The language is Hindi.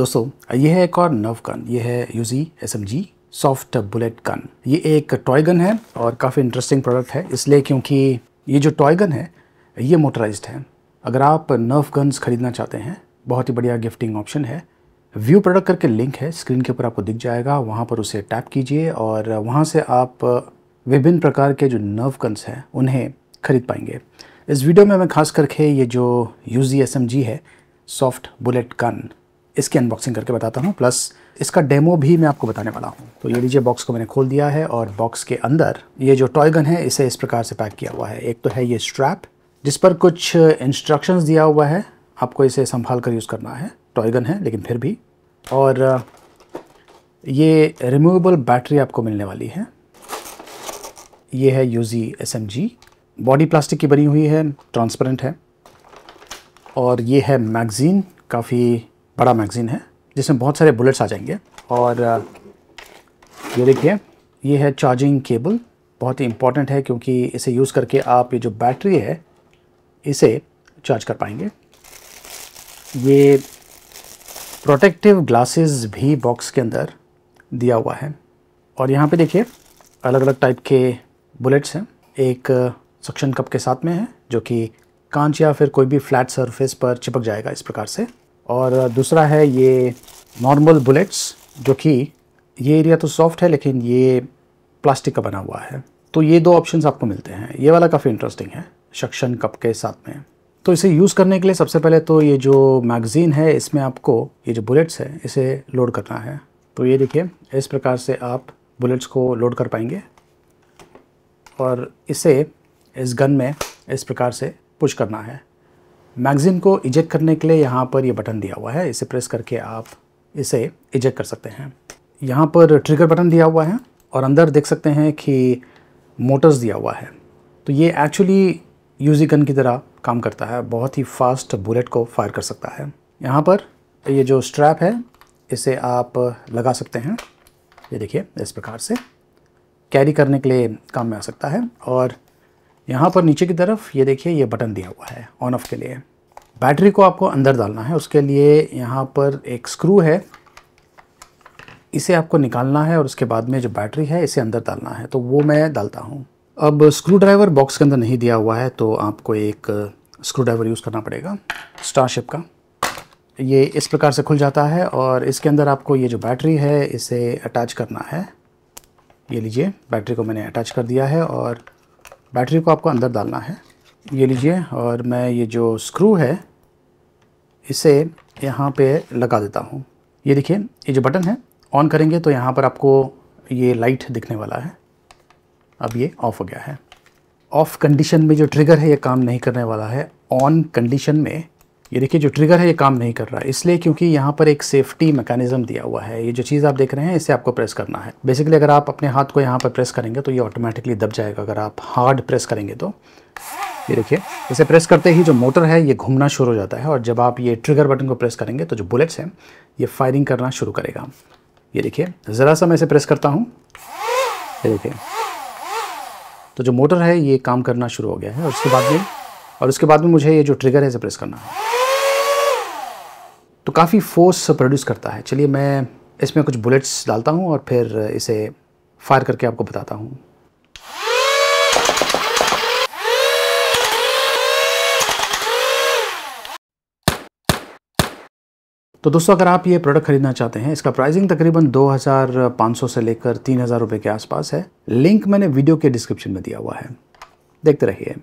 दोस्तों यह है एक और नव गन ये है UG S M G soft bullet gun ये एक टॉय गन है और काफ़ी इंटरेस्टिंग प्रोडक्ट है इसलिए क्योंकि ये जो टॉय गन है ये मोटराइज्ड है अगर आप नर्व गन्स खरीदना चाहते हैं बहुत ही बढ़िया गिफ्टिंग ऑप्शन है व्यू प्रोडक्ट करके लिंक है स्क्रीन के ऊपर आपको दिख जाएगा वहाँ पर उसे टैप कीजिए और वहाँ से आप विभिन्न प्रकार के जो नर्व गन्स हैं उन्हें खरीद पाएंगे इस वीडियो में मैं खास करके ये जो यू जी है सॉफ्ट बुलेट गन इसकी अनबॉक्सिंग करके बताता हूँ प्लस इसका डेमो भी मैं आपको बताने वाला हूँ तो ये लीजिए बॉक्स को मैंने खोल दिया है और बॉक्स के अंदर ये जो टॉय गन है इसे इस प्रकार से पैक किया हुआ है एक तो है ये स्ट्रैप जिस पर कुछ इंस्ट्रक्शंस दिया हुआ है आपको इसे संभाल कर यूज़ करना है टॉय गन है लेकिन फिर भी और ये रिमूवेबल बैटरी आपको मिलने वाली है ये है UG S M G body plastic की बनी हुई है ट्रांसपेरेंट है और ये है मैगज़ीन काफ़ी बड़ा मैगज़ीन है जिसमें बहुत सारे बुलेट्स आ जाएंगे और ये देखिए ये है चार्जिंग केबल बहुत ही इम्पॉर्टेंट है क्योंकि इसे यूज़ करके आप ये जो बैटरी है इसे चार्ज कर पाएंगे ये प्रोटेक्टिव ग्लासेस भी बॉक्स के अंदर दिया हुआ है और यहाँ पे देखिए अलग अलग टाइप के बुलेट्स हैं एक सक्शन कप के साथ में है जो कि कांच या फिर कोई भी फ्लैट सरफेस पर चिपक जाएगा इस प्रकार से और दूसरा है ये नॉर्मल बुलेट्स जो कि ये एरिया तो सॉफ्ट है लेकिन ये प्लास्टिक का बना हुआ है तो ये दो ऑप्शंस आपको मिलते हैं ये वाला काफ़ी इंटरेस्टिंग है शक्शन कप के साथ में तो इसे यूज़ करने के लिए सबसे पहले तो ये जो मैगज़ीन है इसमें आपको ये जो बुलेट्स है इसे लोड करना है तो ये देखिए इस प्रकार से आप बुलेट्स को लोड कर पाएंगे और इसे इस गन में इस प्रकार से पुश करना है मैगज़ीन को इजेक्ट करने के लिए यहाँ पर ये यह बटन दिया हुआ है इसे प्रेस करके आप इसे इजेक्ट कर सकते हैं यहाँ पर ट्रिगर बटन दिया हुआ है और अंदर देख सकते हैं कि मोटर्स दिया हुआ है तो ये एक्चुअली यूजी गन की तरह काम करता है बहुत ही फास्ट बुलेट को फायर कर सकता है यहाँ पर ये जो स्ट्रैप है इसे आप लगा सकते हैं ये देखिए इस प्रकार से कैरी करने के लिए काम में आ सकता है और यहाँ पर नीचे की तरफ ये देखिए ये बटन दिया हुआ है ऑन ऑफ के लिए बैटरी को आपको अंदर डालना है उसके लिए यहाँ पर एक स्क्रू है इसे आपको निकालना है और उसके बाद में जो बैटरी है इसे अंदर डालना है तो वो मैं डालता हूँ अब स्क्रू ड्राइवर बॉक्स के अंदर नहीं दिया हुआ है तो आपको एक स्क्रू ड्राइवर यूज़ करना पड़ेगा स्टारशिप का ये इस प्रकार से खुल जाता है और इसके अंदर आपको ये जो बैटरी है इसे अटैच करना है ये लीजिए बैटरी को मैंने अटैच कर दिया है और बैटरी को आपको अंदर डालना है ये लीजिए और मैं ये जो स्क्रू है इसे यहाँ पे लगा देता हूँ ये देखिए ये जो बटन है ऑन करेंगे तो यहाँ पर आपको ये लाइट दिखने वाला है अब ये ऑफ़ हो गया है ऑफ़ कंडीशन में जो ट्रिगर है ये काम नहीं करने वाला है ऑन कंडीशन में ये देखिए जो ट्रिगर है ये काम नहीं कर रहा है इसलिए क्योंकि यहाँ पर एक सेफ्टी मैकेनिज्म दिया हुआ है ये जो चीज़ आप देख रहे हैं इसे आपको प्रेस करना है बेसिकली अगर आप अपने हाथ को यहाँ पर प्रेस करेंगे तो ये ऑटोमेटिकली दब जाएगा अगर आप हार्ड प्रेस करेंगे तो ये देखिए इसे प्रेस करते ही जो मोटर है ये घूमना शुरू हो जाता है और जब आप ये ट्रिगर बटन को प्रेस करेंगे तो जो बुलेट्स हैं ये फायरिंग करना शुरू करेगा ये देखिए ज़रा सा मैं इसे प्रेस करता हूँ ये देखिए तो जो मोटर है ये काम करना शुरू हो गया है और उसके बाद में और उसके बाद में मुझे ये जो ट्रिगर है इसे प्रेस करना है तो काफ़ी फोर्स प्रोड्यूस करता है चलिए मैं इसमें कुछ बुलेट्स डालता हूँ और फिर इसे फायर करके आपको बताता हूँ तो दोस्तों अगर आप ये प्रोडक्ट खरीदना चाहते हैं इसका प्राइसिंग तकरीबन 2500 से लेकर 3000 रुपए के आसपास है लिंक मैंने वीडियो के डिस्क्रिप्शन में दिया हुआ है देखते रहिए